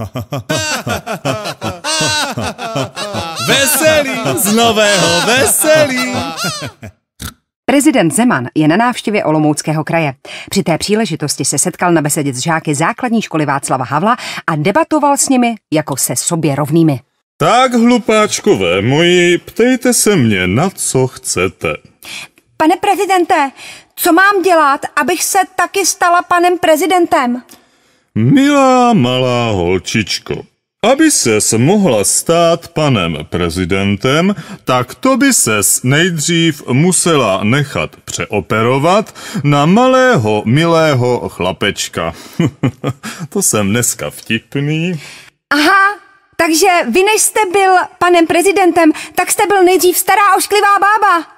veselý z nového veselí. Prezident Zeman je na návštěvě Olomouckého kraje. Při té příležitosti se setkal na besedě s žáky základní školy Václava Havla a debatoval s nimi jako se sobě rovnými. Tak, hlupáčkové moji, ptejte se mě, na co chcete. Pane prezidente, co mám dělat, abych se taky stala panem prezidentem? Milá malá holčičko, aby ses mohla stát panem prezidentem, tak to by ses nejdřív musela nechat přeoperovat na malého milého chlapečka. to jsem dneska vtipný. Aha, takže vy než jste byl panem prezidentem, tak jste byl nejdřív stará ošklivá bába.